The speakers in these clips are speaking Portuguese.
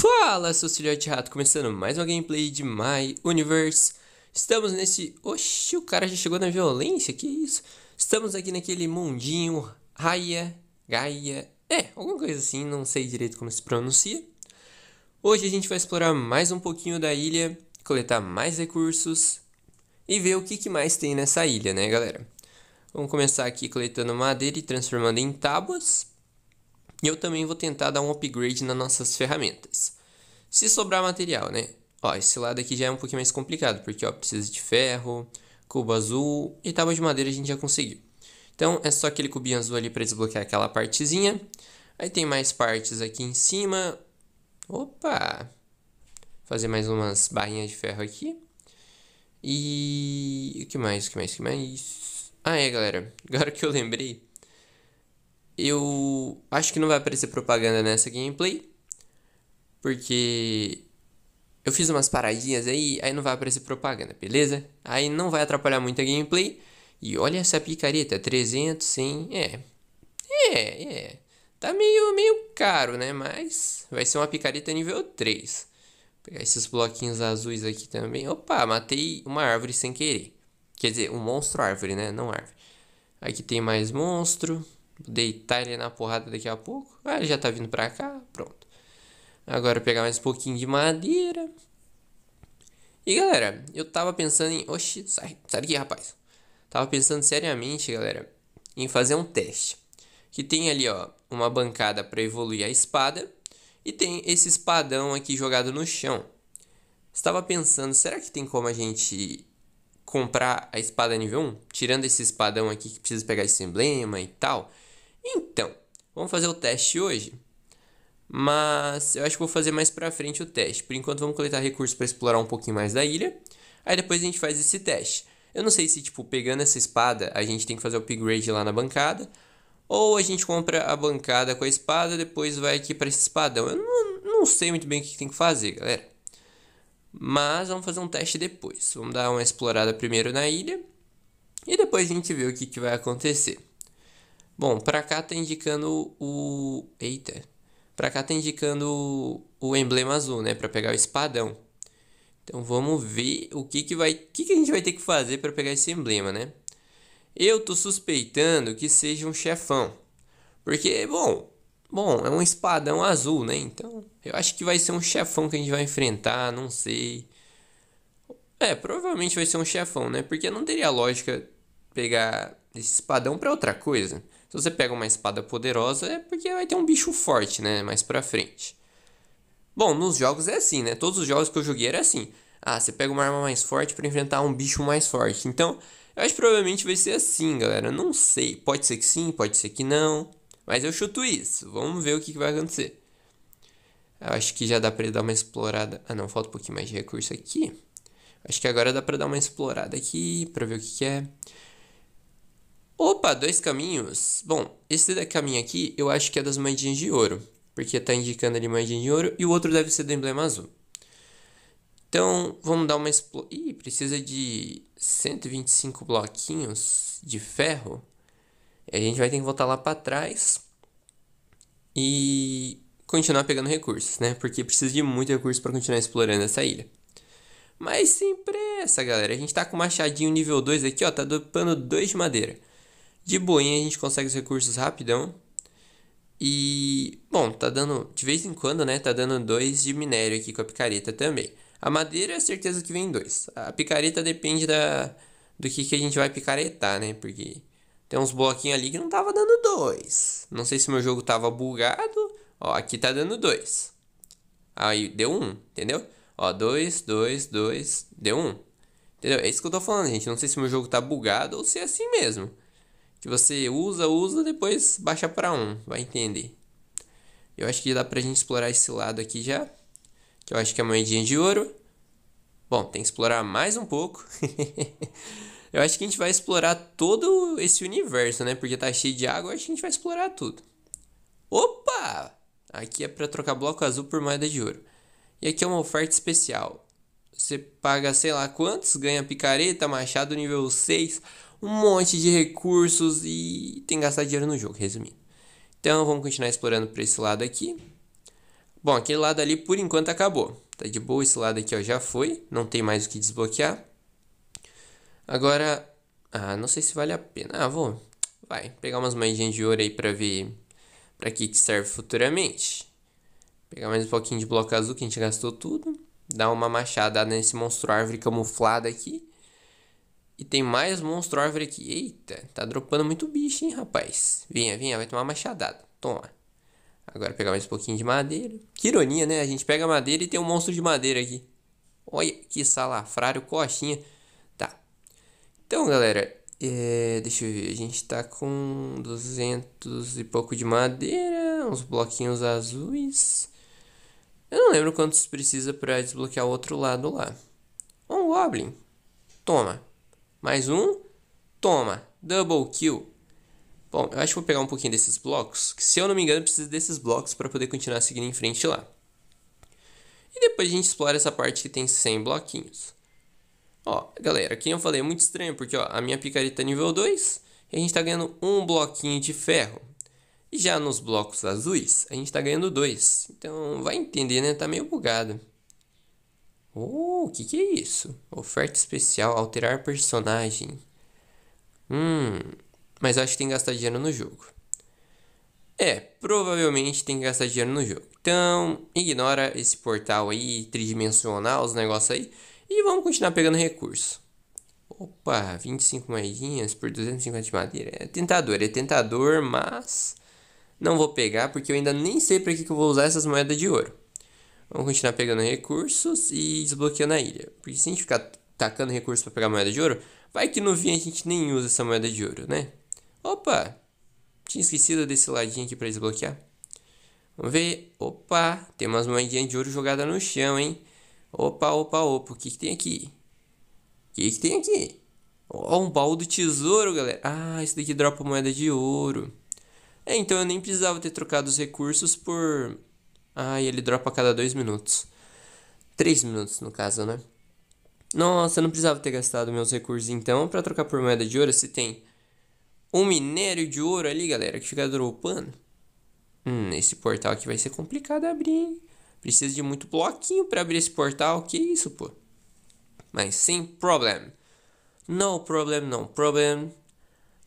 Fala, seus filhotes de rato, começando mais uma gameplay de My Universe. Estamos nesse... Oxi, o cara já chegou na violência, que isso? Estamos aqui naquele mundinho Raia, Gaia... É, alguma coisa assim, não sei direito como se pronuncia. Hoje a gente vai explorar mais um pouquinho da ilha, coletar mais recursos e ver o que, que mais tem nessa ilha, né, galera? Vamos começar aqui coletando madeira e transformando em tábuas e eu também vou tentar dar um upgrade nas nossas ferramentas. Se sobrar material, né? Ó, esse lado aqui já é um pouquinho mais complicado, porque ó, precisa de ferro, cubo azul e tábua de madeira a gente já conseguiu. Então é só aquele cubinho azul ali para desbloquear aquela partezinha. Aí tem mais partes aqui em cima. Opa! Fazer mais umas barrinhas de ferro aqui. E o que mais? O que mais? O que mais? Ah, é, galera. Agora que eu lembrei, eu acho que não vai aparecer propaganda nessa gameplay, porque eu fiz umas paradinhas aí, aí não vai aparecer propaganda, beleza? Aí não vai atrapalhar muito a gameplay. E olha essa picareta, 300, 100, é. É, é. Tá meio, meio caro, né? Mas vai ser uma picareta nível 3. Vou pegar esses bloquinhos azuis aqui também. Opa, matei uma árvore sem querer. Quer dizer, um monstro árvore, né? Não árvore. Aqui tem mais monstro deitar ele na porrada daqui a pouco. Ah, ele já tá vindo pra cá, pronto. Agora pegar mais um pouquinho de madeira. E galera, eu tava pensando em. Oxi, sai, sai daqui, rapaz. Tava pensando seriamente, galera, em fazer um teste. Que tem ali, ó, uma bancada para evoluir a espada. E tem esse espadão aqui jogado no chão. Estava pensando, será que tem como a gente comprar a espada nível 1? Tirando esse espadão aqui que precisa pegar esse emblema e tal. Então, vamos fazer o teste hoje? Mas eu acho que vou fazer mais pra frente o teste. Por enquanto vamos coletar recursos para explorar um pouquinho mais da ilha. Aí depois a gente faz esse teste. Eu não sei se, tipo, pegando essa espada, a gente tem que fazer o upgrade lá na bancada. Ou a gente compra a bancada com a espada, depois vai aqui para esse espadão. Eu não, não sei muito bem o que tem que fazer, galera. Mas vamos fazer um teste depois. Vamos dar uma explorada primeiro na ilha. E depois a gente vê o que, que vai acontecer. Bom, para cá tá indicando o. Eita! Para cá tá indicando o emblema azul, né? Para pegar o espadão. Então vamos ver o que, que vai. O que, que a gente vai ter que fazer para pegar esse emblema, né? Eu tô suspeitando que seja um chefão. Porque, bom, bom, é um espadão azul, né? Então, eu acho que vai ser um chefão que a gente vai enfrentar, não sei. É, provavelmente vai ser um chefão, né? Porque não teria lógica pegar esse espadão para outra coisa. Se você pega uma espada poderosa, é porque vai ter um bicho forte, né? Mais pra frente. Bom, nos jogos é assim, né? Todos os jogos que eu joguei era assim. Ah, você pega uma arma mais forte para enfrentar um bicho mais forte. Então, eu acho que provavelmente vai ser assim, galera. Não sei. Pode ser que sim, pode ser que não. Mas eu chuto isso. Vamos ver o que, vai acontecer. Eu acho que já dá pra dar uma explorada. Ah, não, falta um pouquinho mais de recurso aqui. Acho que agora dá pra dar uma explorada aqui pra ver o que, que é. Opa, dois caminhos. Bom, esse caminho aqui eu acho que é das moedinhas de ouro, porque está indicando ali moedinha de ouro, e o outro deve ser do emblema azul. Então, vamos dar uma explosão. Ih, precisa de 125 bloquinhos de ferro. E a gente vai ter que voltar lá para trás e continuar pegando recursos, né? Porque precisa de muito recurso para continuar explorando essa ilha. Mas sem pressa, galera. A gente tá com o machadinho nível 2 aqui, ó. Tá dopando 2 de madeira. De boinha a gente consegue os recursos rapidão. E, bom, tá dando de vez em quando, né? Tá dando dois de minério aqui com a picareta também. A madeira é certeza que vem dois. A picareta depende da, do que, que a gente vai picaretar, né? Porque tem uns bloquinhos ali que não tava dando dois. Não sei se meu jogo tava bugado. Ó, aqui tá dando dois. Aí deu um, entendeu? Ó, dois, dois, dois, deu um. Entendeu? É isso que eu tô falando, gente. Não sei se meu jogo tá bugado ou se é assim mesmo que você usa, usa, depois baixa para um vai entender. Eu acho que dá pra gente explorar esse lado aqui já, que eu acho que é a moedinha de ouro. Bom, tem que explorar mais um pouco. eu acho que a gente vai explorar todo esse universo, né? Porque tá cheio de água, acho que a gente vai explorar tudo. Opa! Aqui é para trocar bloco azul por moeda de ouro. E aqui é uma oferta especial. Você paga sei lá quantos, ganha picareta, machado nível 6, um monte de recursos e tem que gastar dinheiro no jogo, resumindo. Então vamos continuar explorando para esse lado aqui. Bom, aquele lado ali por enquanto acabou. Tá de boa, esse lado aqui ó, já foi, não tem mais o que desbloquear. Agora, ah, não sei se vale a pena. Ah, vou, vai, pegar umas moedinhas de ouro aí para ver para que que serve futuramente. Pegar mais um pouquinho de bloco azul que a gente gastou tudo. Dar uma machada nesse monstro árvore camuflado aqui. E tem mais monstro árvore aqui. Eita, tá dropando muito bicho, hein, rapaz. Vinha, vinha, vai tomar machadada. Toma. Agora pegar mais um pouquinho de madeira. Que ironia, né? A gente pega madeira e tem um monstro de madeira aqui. Olha que salafrário, coxinha. Tá. Então, galera, é, deixa eu ver. A gente tá com 200 e pouco de madeira, uns bloquinhos azuis. Eu não lembro quantos precisa para desbloquear o outro lado lá. Um Goblin. Toma. Mais um. Toma. Double kill. Bom, eu acho que vou pegar um pouquinho desses blocos. Que, se eu não me engano, precisa desses blocos para poder continuar seguindo em frente lá. E depois a gente explora essa parte que tem 100 bloquinhos. Ó, galera, aqui eu falei, é muito estranho, porque ó, a minha picareta é nível 2 e a gente está ganhando um bloquinho de ferro. E já nos blocos azuis, a gente está ganhando dois. Então, vai entender, né? Tá meio bugado. Oh, uh, o que, que é isso? Oferta especial, alterar personagem. Hum, mas eu acho que tem que gastar dinheiro no jogo. É, provavelmente tem que gastar dinheiro no jogo. Então, ignora esse portal aí, tridimensional, os negócios aí. E vamos continuar pegando recurso. Opa, 25 moedinhas por 250 de madeira. É tentador, é tentador, mas... Não vou pegar porque eu ainda nem sei para que, que eu vou usar essas moedas de ouro. Vamos continuar pegando recursos e desbloqueando a ilha. Porque se a gente ficar tacando recursos para pegar moeda de ouro, vai que no fim a gente nem usa essa moeda de ouro, né? Opa! Tinha esquecido desse ladinho aqui para desbloquear. Vamos ver. Opa, tem umas moedinhas de ouro jogada no chão, hein? Opa, opa, opa. O que, que tem aqui? O que, que tem aqui? Ó, oh, um baú do tesouro, galera. Ah, isso daqui dropa moeda de ouro. É, então eu nem precisava ter trocado os recursos por ah, e ele dropa a cada 2 minutos. 3 minutos, no caso, né? Nossa, eu não precisava ter gastado meus recursos então para trocar por moeda de ouro se tem um minério de ouro ali, galera, que fica dropando. Hum, esse portal aqui vai ser complicado abrir, hein? Precisa de muito bloquinho para abrir esse portal. Que isso, pô? Mas sem problema. No problem, não problem.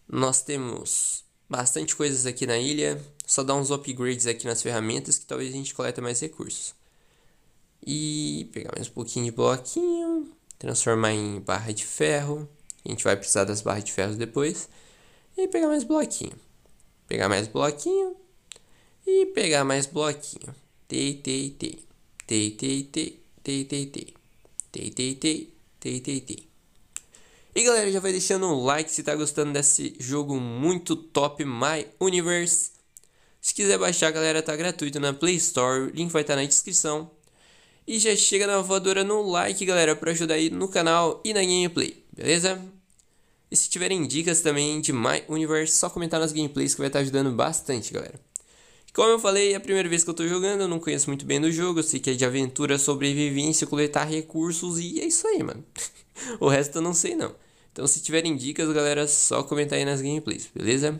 Nós temos bastante coisas aqui na ilha, só dá uns upgrades aqui nas ferramentas que talvez a gente coleta mais recursos. E pegar mais um pouquinho de bloquinho, transformar em barra de ferro, a gente vai precisar das barras de ferro depois, e pegar mais bloquinho. Pegar mais bloquinho, e pegar mais bloquinho. Tei, tei, tei. Tei, tei, tei. Tei, tei, tei. Tei, tei, tei. Tei, tei, tei. E galera, já vai deixando um like se tá gostando desse jogo muito top, My Universe. Se quiser baixar, galera, tá gratuito na Play Store, o link vai estar tá na descrição. E já chega na voadora no like, galera, para ajudar aí no canal e na gameplay, beleza? E se tiverem dicas também de My Universe, só comentar nas gameplays que vai estar tá ajudando bastante, galera. Como eu falei, é a primeira vez que eu tô jogando, eu não conheço muito bem do jogo, eu sei que é de aventura, sobrevivência, coletar recursos e é isso aí, mano. o resto eu não sei não. Então se tiverem dicas, galera, só comentar aí nas gameplays, beleza?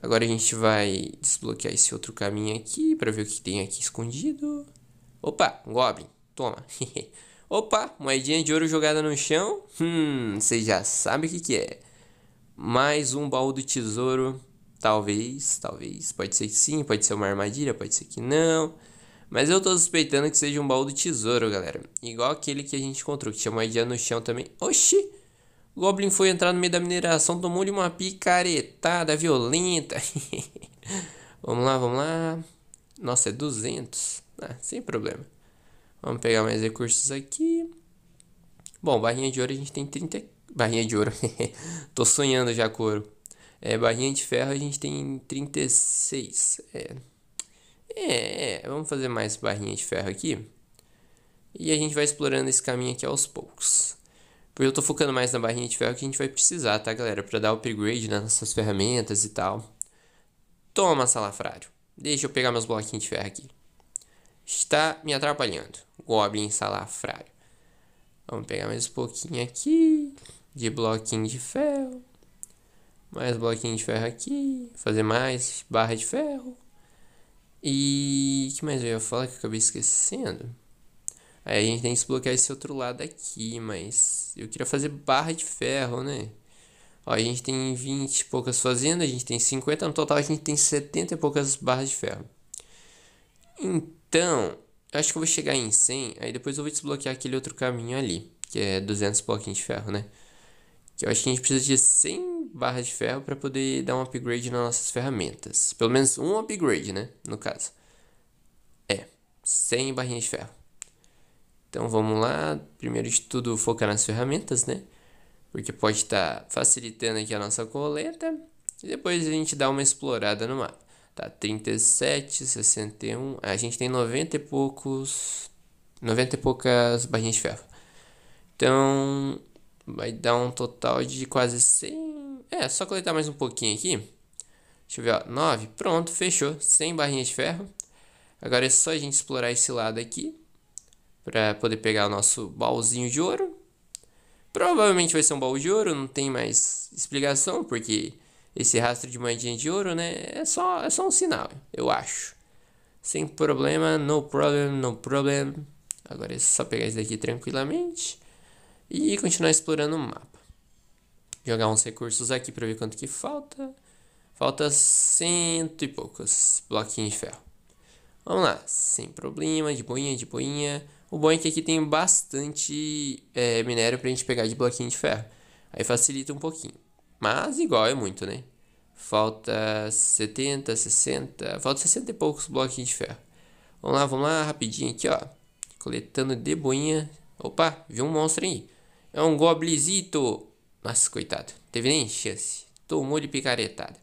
Agora a gente vai desbloquear esse outro caminho aqui para ver o que tem aqui escondido. Opa, um Goblin, toma. Opa, moedinha de ouro jogada no chão. Hum, você já sabe o que, que é. Mais um baú do tesouro. Talvez, talvez. Pode ser que sim, pode ser uma armadilha, pode ser que não. Mas eu tô suspeitando que seja um baú do tesouro, galera. Igual aquele que a gente encontrou, que tinha moedinha no chão também. Oxi! O Goblin foi entrar no meio da mineração, tomou-lhe uma picaretada violenta. vamos lá, vamos lá. Nossa, é 200. Ah, sem problema. Vamos pegar mais recursos aqui. Bom, barrinha de ouro a gente tem 30... Barrinha de ouro. tô sonhando já com ouro. É, barrinha de ferro a gente tem 36. É. é. é, vamos fazer mais barrinha de ferro aqui. E a gente vai explorando esse caminho aqui aos poucos. Porque eu tô focando mais na barrinha de ferro que a gente vai precisar, tá, galera? Pra dar upgrade nas nossas ferramentas e tal. Toma, salafrário. Deixa eu pegar meus bloquinhos de ferro aqui. Está me atrapalhando. Goblin salafrário. Vamos pegar mais um pouquinho aqui. De bloquinho de ferro mais bloquinho de ferro aqui, fazer mais barra de ferro. E que mais eu ia falar que eu acabei esquecendo? Aí a gente tem que desbloquear esse outro lado aqui, mas eu queria fazer barra de ferro, né? Ó, a gente tem 20 e poucas fazendas, a gente tem 50, no total a gente tem 70 e poucas barras de ferro. Então, acho que eu vou chegar em 100, aí depois eu vou desbloquear aquele outro caminho ali, que é 200 bloquinhos de ferro, né? Que eu acho que a gente precisa de 100 barra de ferro para poder dar um upgrade nas nossas ferramentas. Pelo menos um upgrade, né? No caso. É, 100 barrinhas de ferro. Então vamos lá, primeiro de tudo focar nas ferramentas, né? Porque pode estar tá facilitando aqui a nossa coleta. E depois a gente dá uma explorada no mapa. Tá, 37, 61. A gente tem 90 e poucos. 90 e poucas barrinhas de ferro. Então, vai dar um total de quase 100 é, só coletar mais um pouquinho aqui. Deixa eu ver, ó. 9. Pronto, fechou. Sem barrinhas de ferro. Agora é só a gente explorar esse lado aqui. Pra poder pegar o nosso baúzinho de ouro. Provavelmente vai ser um baú de ouro, não tem mais explicação, porque esse rastro de moedinha de ouro, né? É só, é só um sinal, eu acho. Sem problema, no problem, no problem. Agora é só pegar isso daqui tranquilamente. E continuar explorando o mapa jogar uns recursos aqui para ver quanto que falta. Falta cento e poucos bloquinhos de ferro. Vamos lá, sem problema, de boinha, de boinha. O bom é que aqui tem bastante é, minério pra gente pegar de bloquinho de ferro. Aí facilita um pouquinho. Mas igual é muito, né? Falta 70, 60. Falta 60 e poucos bloquinhos de ferro. Vamos lá, vamos lá, rapidinho aqui, ó. Coletando de boinha. Opa, vi um monstro aí. É um goblizito. Nossa, coitado. Teve nem chance. Tomou de picaretada.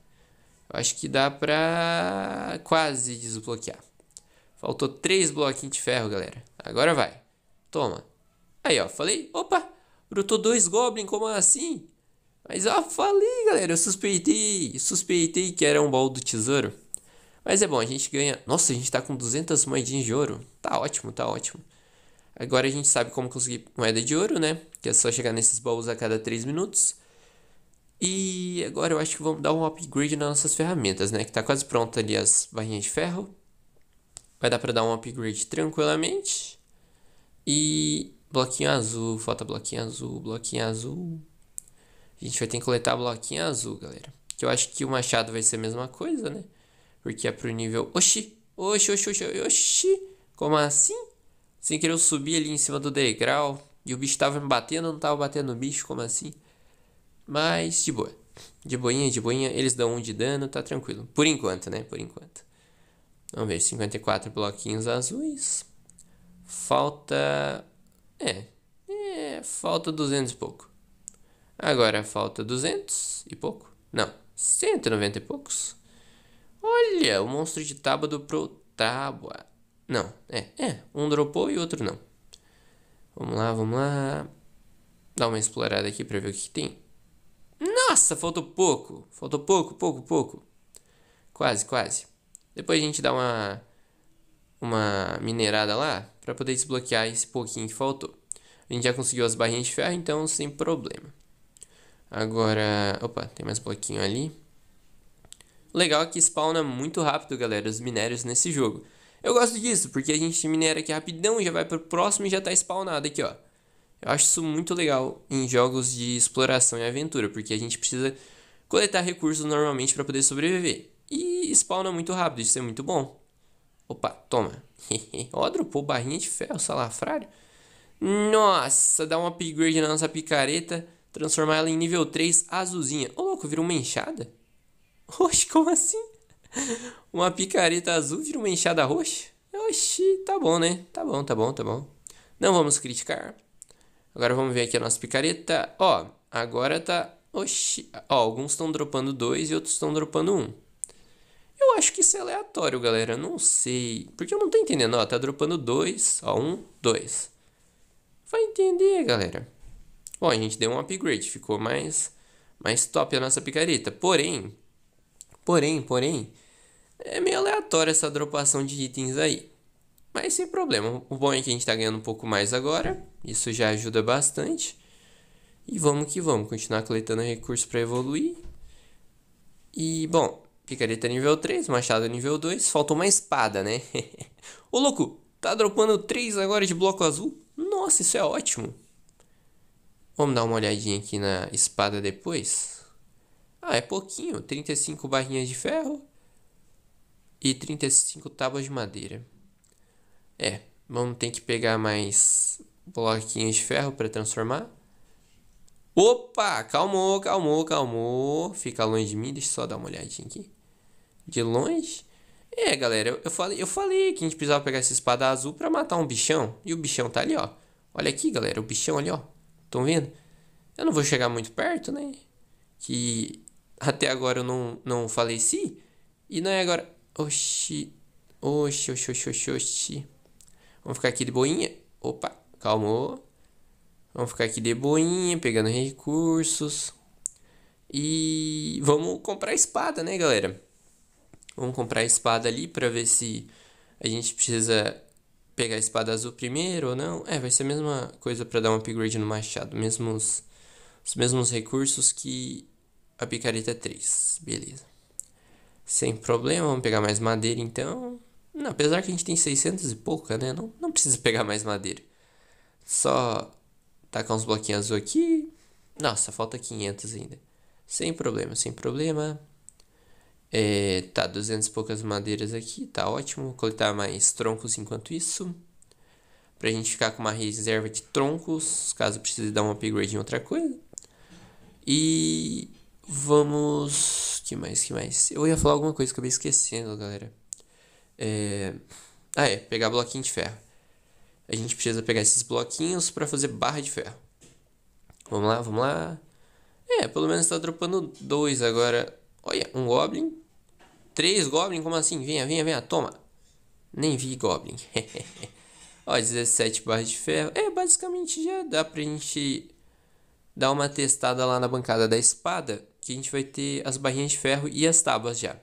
Eu acho que dá pra quase desbloquear. Faltou três bloquinhos de ferro, galera. Agora vai. Toma. Aí, ó. Falei. Opa! Brotou dois Goblin, como assim? Mas ó, falei, galera. Eu suspeitei. Suspeitei que era um baú do tesouro. Mas é bom, a gente ganha. Nossa, a gente tá com 200 moedinhas de ouro. Tá ótimo, tá ótimo. Agora a gente sabe como conseguir moeda de ouro, né? que é só chegar nesses baús a cada 3 minutos. E agora eu acho que vamos dar um upgrade nas nossas ferramentas, né? Que tá quase pronta ali as barrinhas de ferro. Vai dar para dar um upgrade tranquilamente. E bloquinho azul, falta bloquinho azul, bloquinho azul. A gente vai ter que coletar bloquinho azul, galera. Que eu acho que o machado vai ser a mesma coisa, né? Porque é pro nível... Oxi! Oxi, oxi, oxi, oxi! Como assim? Sem querer eu subir ali em cima do degrau. E o bicho tava me batendo, não tava batendo no bicho, como assim? Mas de boa. De boinha, de boinha. Eles dão um de dano, tá tranquilo. Por enquanto, né? Por enquanto. Vamos ver, 54 bloquinhos azuis. Falta. É. é falta 200 e pouco. Agora falta 200 e pouco. Não, 190 e poucos. Olha, o monstro de tábua do pro tábua. Não, é, é. Um dropou e outro não. Vamos lá, vamos lá. Dá uma explorada aqui para ver o que, que tem. Nossa, faltou pouco. Faltou pouco, pouco, pouco. Quase, quase. Depois a gente dá uma uma minerada lá para poder desbloquear esse pouquinho que faltou. A gente já conseguiu as barrinhas de ferro, então sem problema. Agora, opa, tem mais bloquinho ali. O legal é que spawna muito rápido, galera, os minérios nesse jogo. Eu gosto disso, porque a gente minera aqui rapidão, já vai pro próximo e já tá spawnado aqui, ó. Eu acho isso muito legal em jogos de exploração e aventura, porque a gente precisa coletar recursos normalmente para poder sobreviver. E spawna muito rápido, isso é muito bom. Opa, toma. Ó, dropou barrinha de ferro, salafrário. Nossa, dá um upgrade na nossa picareta, transformar ela em nível 3 azulzinha. Ô, louco, virou uma enxada? Oxe, como assim? uma picareta azul vira uma enxada roxa? Oxi, tá bom, né? Tá bom, tá bom, tá bom. Não vamos criticar. Agora vamos ver aqui a nossa picareta. Ó, agora tá. Oxi. Ó, alguns estão dropando dois e outros estão dropando um. Eu acho que isso é aleatório, galera. Não sei. Porque eu não tô entendendo. Ó, tá dropando dois. Ó, um, dois. Vai entender, galera. Bom, a gente deu um upgrade. Ficou mais, mais top a nossa picareta. Porém, porém, porém, é meio aleatório essa dropação de itens aí. Mas sem problema, o bom é que a gente está ganhando um pouco mais agora, isso já ajuda bastante. E vamos que vamos, continuar coletando recursos para evoluir. E, bom, picareta nível 3, machado nível 2, faltou uma espada, né? Ô louco, tá dropando 3 agora de bloco azul? Nossa, isso é ótimo! Vamos dar uma olhadinha aqui na espada depois. Ah, é pouquinho, 35 barrinhas de ferro, e 35 tábuas de madeira. É, vamos ter que pegar mais bloquinhos de ferro para transformar. Opa, calmou, calmou, calmou. Fica longe de mim, deixa eu só dar uma olhadinha aqui. De longe? É, galera, eu, eu falei, eu falei que a gente precisava pegar essa espada azul para matar um bichão. E o bichão tá ali, ó. Olha aqui, galera, o bichão ali, ó. Estão vendo? Eu não vou chegar muito perto, né? Que até agora eu não, não faleci. E não é agora. Oxi. Oxi, oxi, oxi, oxi, oxi. Vamos ficar aqui de boinha. Opa, calmou. Vamos ficar aqui de boinha, pegando recursos. E vamos comprar espada, né, galera? Vamos comprar espada ali pra ver se a gente precisa pegar a espada azul primeiro ou não. É, vai ser a mesma coisa pra dar um upgrade no machado. Mesmos, os mesmos recursos que a picareta 3. Beleza. Sem problema, vamos pegar mais madeira então. Não, apesar que a gente tem 600 e pouca, né? Não, não precisa pegar mais madeira. Só tacar uns bloquinhos azul aqui. Nossa, falta 500 ainda. Sem problema, sem problema. É, tá, 200 e poucas madeiras aqui, tá ótimo. Vou coletar mais troncos enquanto isso. Pra gente ficar com uma reserva de troncos, caso precise dar um upgrade em outra coisa. E Vamos. Que mais? Que mais? Eu ia falar alguma coisa que eu acabei esquecendo, galera. É... Ah, é. Pegar bloquinho de ferro. A gente precisa pegar esses bloquinhos para fazer barra de ferro. Vamos lá, vamos lá. É, pelo menos tá dropando dois agora. Olha, um Goblin. Três Goblin? Como assim? Venha, venha, venha. Toma. Nem vi Goblin. Ó, 17 barras de ferro. É, basicamente já dá pra gente dar uma testada lá na bancada da espada que a gente vai ter as barrinhas de ferro e as tábuas já.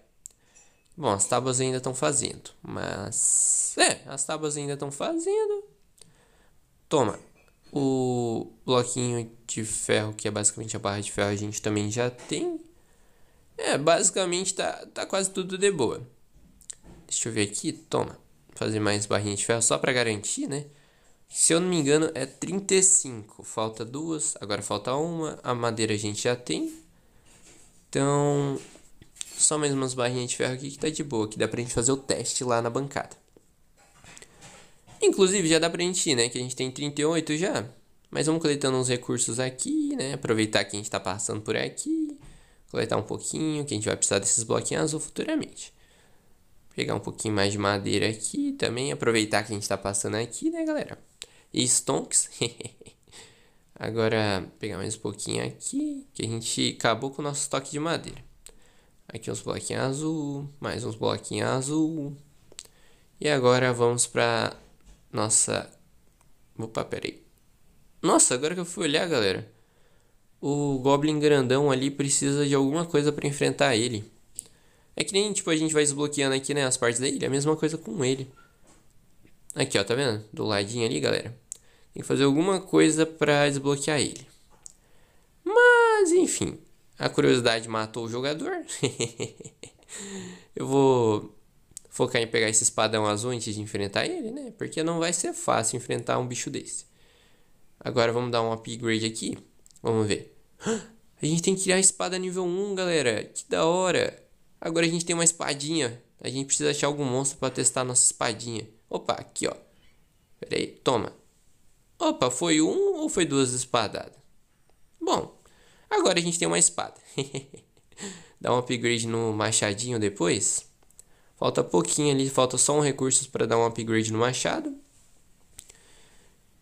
Bom, as tábuas ainda estão fazendo, mas. É, as tábuas ainda estão fazendo. Toma, o bloquinho de ferro, que é basicamente a barra de ferro, a gente também já tem. É, basicamente tá, tá quase tudo de boa. Deixa eu ver aqui, toma. Fazer mais barrinha de ferro só para garantir, né? Se eu não me engano, é 35. Falta duas, agora falta uma. A madeira a gente já tem. Então, só mais umas barrinhas de ferro aqui que tá de boa, que dá pra gente fazer o teste lá na bancada. Inclusive, já dá pra gente ir, né? Que a gente tem 38 já. Mas vamos coletando uns recursos aqui, né? Aproveitar que a gente tá passando por aqui. Coletar um pouquinho, que a gente vai precisar desses bloquinhos azul futuramente. Pegar um pouquinho mais de madeira aqui também. Aproveitar que a gente tá passando aqui, né, galera? E stonks. Agora, pegar mais um pouquinho aqui, que a gente acabou com o nosso estoque de madeira. Aqui uns bloquinhos azul, mais uns bloquinhos azul. E agora vamos para nossa... Opa, peraí. Nossa, agora que eu fui olhar, galera. O Goblin grandão ali precisa de alguma coisa para enfrentar ele. É que nem, tipo, a gente vai desbloqueando aqui, né, as partes da ilha. A mesma coisa com ele. Aqui, ó, tá vendo? Do ladinho ali, galera. Tem que fazer alguma coisa para desbloquear ele. Mas, enfim, a curiosidade matou o jogador. eu vou focar em pegar esse espadão azul antes de enfrentar ele, né? Porque não vai ser fácil enfrentar um bicho desse. Agora vamos dar um upgrade aqui. Vamos ver. A gente tem que criar a espada nível 1, galera. Que da hora. Agora a gente tem uma espadinha. A gente precisa achar algum monstro para testar nossa espadinha. Opa, aqui, ó. Pera aí, toma. Opa, foi um ou foi duas espadadas? Bom, agora a gente tem uma espada. Dá um upgrade no machadinho depois. Falta pouquinho ali, falta só um recurso para dar um upgrade no machado.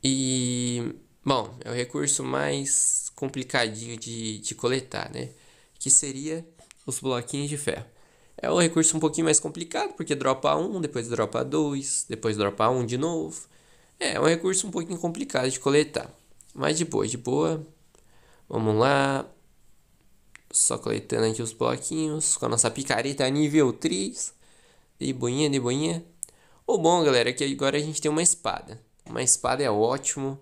E, bom, é o recurso mais complicadinho de, de coletar, né? Que seria os bloquinhos de ferro. É um recurso um pouquinho mais complicado, porque dropa um, depois dropa dois, depois dropa um de novo. É, é um recurso um pouquinho complicado de coletar. Mas de boa, de boa. Vamos lá. Só coletando aqui os bloquinhos. Com a nossa picareta nível 3. De boinha, de boinha. O bom, galera, é que agora a gente tem uma espada. Uma espada é ótimo.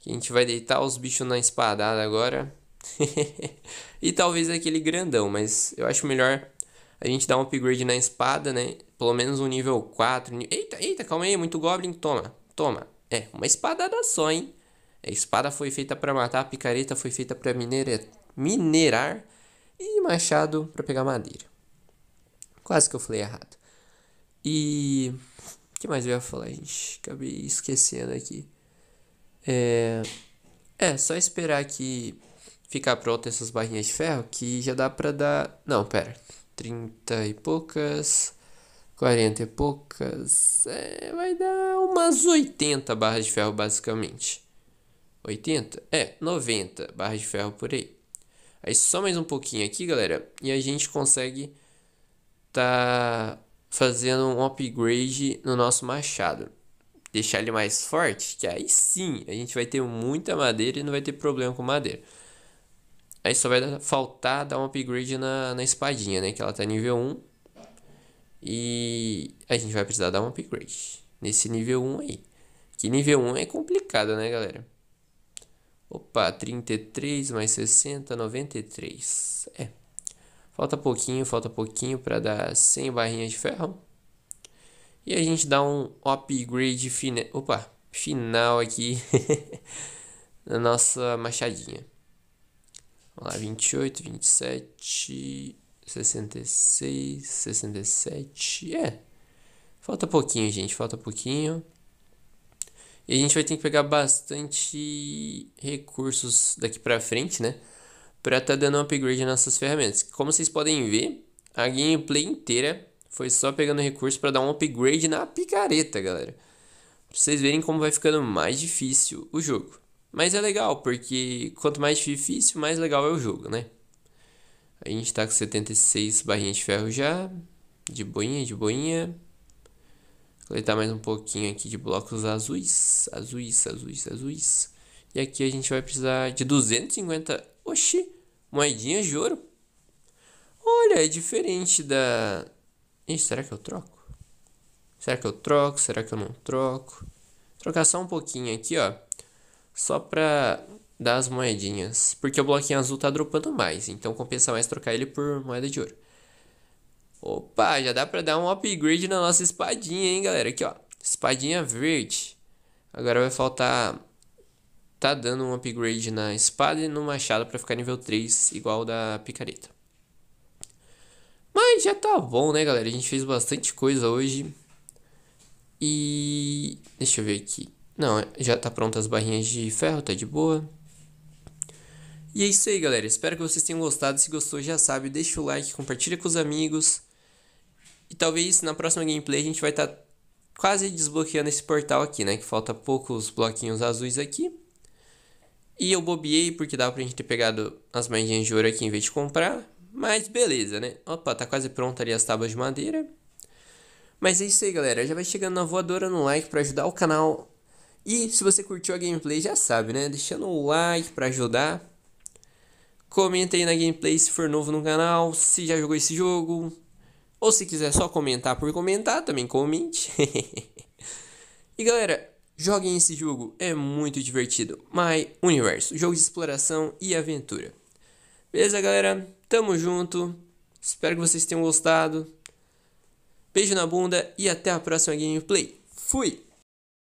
Que a gente vai deitar os bichos na espadada agora. e talvez aquele grandão, mas eu acho melhor a gente dar um upgrade na espada, né? Pelo menos um nível 4. Eita, eita, calma aí, muito Goblin. Toma, toma. É, uma espadada só, hein? A espada foi feita para matar, a picareta foi feita para minerar e machado para pegar madeira. Quase que eu falei errado. E. O que mais eu ia falar, gente? Acabei esquecendo aqui. É. É, só esperar que ficar pronta essas barrinhas de ferro que já dá para dar. Não, pera. 30 e poucas. 40 e poucas. É, vai dar umas 80 barras de ferro, basicamente. 80? É, 90 barras de ferro por aí. Aí só mais um pouquinho aqui, galera. E a gente consegue tá fazendo um upgrade no nosso machado. Deixar ele mais forte, que aí sim a gente vai ter muita madeira e não vai ter problema com madeira. Aí só vai faltar dar um upgrade na, na espadinha, né? Que ela tá nível 1 e a gente vai precisar dar um upgrade nesse nível 1 aí. Que nível 1 é complicado, né, galera? Opa, 33 mais 60, 93. É. Falta pouquinho, falta pouquinho para dar 100 barrinhas de ferro. E a gente dá um upgrade final, opa, final aqui na nossa machadinha. Vamos lá, 28, 27, 66, 67. É. Falta pouquinho, gente. Falta pouquinho. E a gente vai ter que pegar bastante recursos daqui pra frente, né? Pra tá dando um upgrade nas nossas ferramentas. Como vocês podem ver, a gameplay inteira foi só pegando recursos para dar um upgrade na picareta, galera. Pra vocês verem como vai ficando mais difícil o jogo. Mas é legal, porque quanto mais difícil, mais legal é o jogo, né? A gente tá com 76 barrinhas de ferro já. De boinha, de boinha. Coletar mais um pouquinho aqui de blocos azuis. Azuis, azuis, azuis. E aqui a gente vai precisar de 250... Oxi! Moedinhas de ouro. Olha, é diferente da... Ih, será que eu troco? Será que eu troco? Será que eu não troco? Vou trocar só um pouquinho aqui, ó. Só pra das moedinhas. Porque o bloquinho azul tá dropando mais, então compensa mais trocar ele por moeda de ouro. Opa, já dá pra dar um upgrade na nossa espadinha, hein, galera. Aqui, ó, espadinha verde. Agora vai faltar... Tá dando um upgrade na espada e no machado pra ficar nível 3, igual da picareta. Mas já tá bom, né, galera? A gente fez bastante coisa hoje. E... deixa eu ver aqui. Não, já tá pronta as barrinhas de ferro, tá de boa. E é isso aí, galera. Espero que vocês tenham gostado. Se gostou, já sabe, deixa o like, compartilha com os amigos. E talvez na próxima gameplay a gente vai estar tá quase desbloqueando esse portal aqui, né? Que falta poucos bloquinhos azuis aqui. E eu bobiei porque dava pra gente ter pegado as manjinhas de ouro aqui em vez de comprar. Mas beleza, né? Opa, tá quase pronta ali as tábuas de madeira. Mas é isso aí, galera. Já vai chegando na voadora no like pra ajudar o canal. E se você curtiu a gameplay, já sabe, né? Deixando o like pra ajudar. Comenta aí na gameplay se for novo no canal, se já jogou esse jogo. Ou se quiser só comentar por comentar, também comente. e galera, joguem esse jogo, é muito divertido. My Universo, jogo de exploração e aventura. Beleza, galera? Tamo junto. Espero que vocês tenham gostado. Beijo na bunda e até a próxima gameplay. Fui!